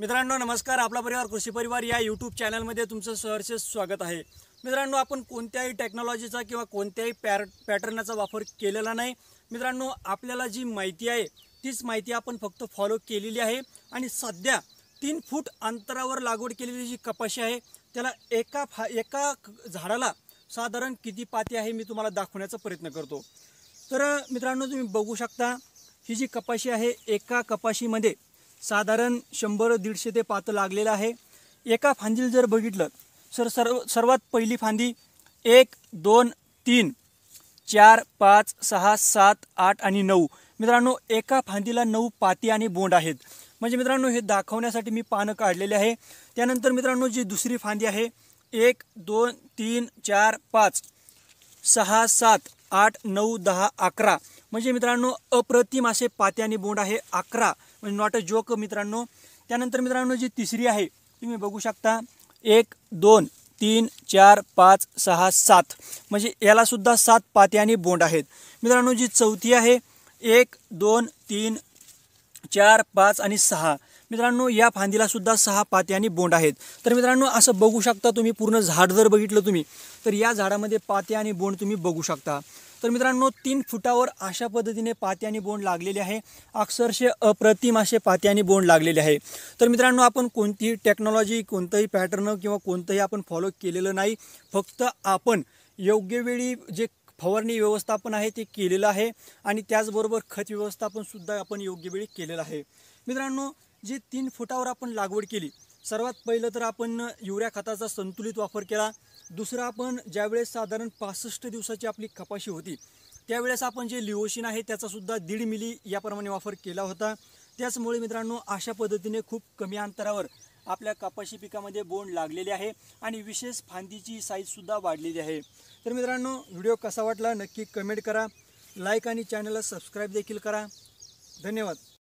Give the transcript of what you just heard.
मित्रांनो नमस्कार आपला परिवार कृषी परिवार या यूट्यूब चॅनलमध्ये तुमचं सहर्ष स्वागत आहे मित्रांनो आपण कोणत्याही टेक्नॉलॉजीचा किंवा कोणत्याही पॅर पॅटर्नाचा वापर केलेला नाही मित्रांनो आपल्याला जी माहिती आहे तीच माहिती आपण फक्त फॉलो केलेली आहे आणि सध्या तीन फूट अंतरावर लागवड केलेली जी कपाशी आहे त्याला एका फा एका झाडाला साधारण किती पाती आहे मी तुम्हाला दाखवण्याचा प्रयत्न करतो तर मित्रांनो तुम्ही बघू शकता ही जी कपाशी आहे एका कपाशीमध्ये साधारण शंभर दीडशे ते पात लागलेलं आहे एका फांदीला जर बघितलं तर सर्व सर्वात पहिली फांदी एक दोन तीन चार पाच सहा सात आठ आणि नऊ मित्रांनो एका फांदीला नऊ पाती आणि बोंड आहेत म्हणजे मित्रांनो हे दाखवण्यासाठी मी पानं काढलेले आहे त्यानंतर मित्रांनो जी दुसरी फांदी आहे एक दोन तीन चार पाच सहा सात आठ नऊ दहा अकरा म्हणजे मित्रांनो अप्रतिम असे पाते आणि बोंड आहे अकरा म्हणजे नॉट अ जोक मित्रांनो त्यानंतर मित्रांनो जी तिसरी आहे तुम्ही बघू शकता एक दोन तीन चार पाच सहा सात म्हणजे यालासुद्धा सात पाते आणि बोंड आहेत मित्रांनो जी चौथी आहे एक दोन तीन चार पाच आणि सहा मित्रांनो या फांदीला सुद्धा सहा पाते आणि बोंड आहेत तर मित्रांनो असं बघू शकता तुम्ही पूर्ण झाड जर बघितलं तुम्ही तर या झाडामध्ये पाते आणि बोंड तुम्ही बघू शकता तर मित्रांनो तीन फुटावर अशा पद्धतीने पाते आणि बोंड लागलेले आहे अक्षरशे अप्रतिम असे पाते आणि बोंड लागलेले आहे तर मित्रांनो आपण कोणतीही टेक्नॉलॉजी कोणतंही पॅटर्न किंवा कोणतंही आपण फॉलो केलेलं नाही फक्त आपण योग्य वेळी जे फवारणी व्यवस्थापन आहे ते केलेलं आहे आणि त्याचबरोबर खत व्यवस्थापनसुद्धा आपण योग्य वेळी केलेलं आहे मित्रांनो जे तीन फुटावर आपण लागवड केली सर्वात पहिलं तर आपण युरिया खताचा संतुलित वापर केला दुसरा आपण ज्यावेळेस साधारण पासष्ट दिवसाची आपली कपाशी होती त्यावेळेस आपण जे लिओशिन आहे त्याचासुद्धा दीड मिली याप्रमाणे वापर केला होता त्याचमुळे मित्रांनो अशा पद्धतीने खूप कमी अंतरावर आपल्या कापाशी पिकामध्ये बोंड लागलेले आहे आणि विशेष फांदीची साईजसुद्धा वाढलेली आहे तर मित्रांनो व्हिडिओ कसा वाटला नक्की कमेंट करा लाईक आणि चॅनलला सबस्क्राईब देखील करा धन्यवाद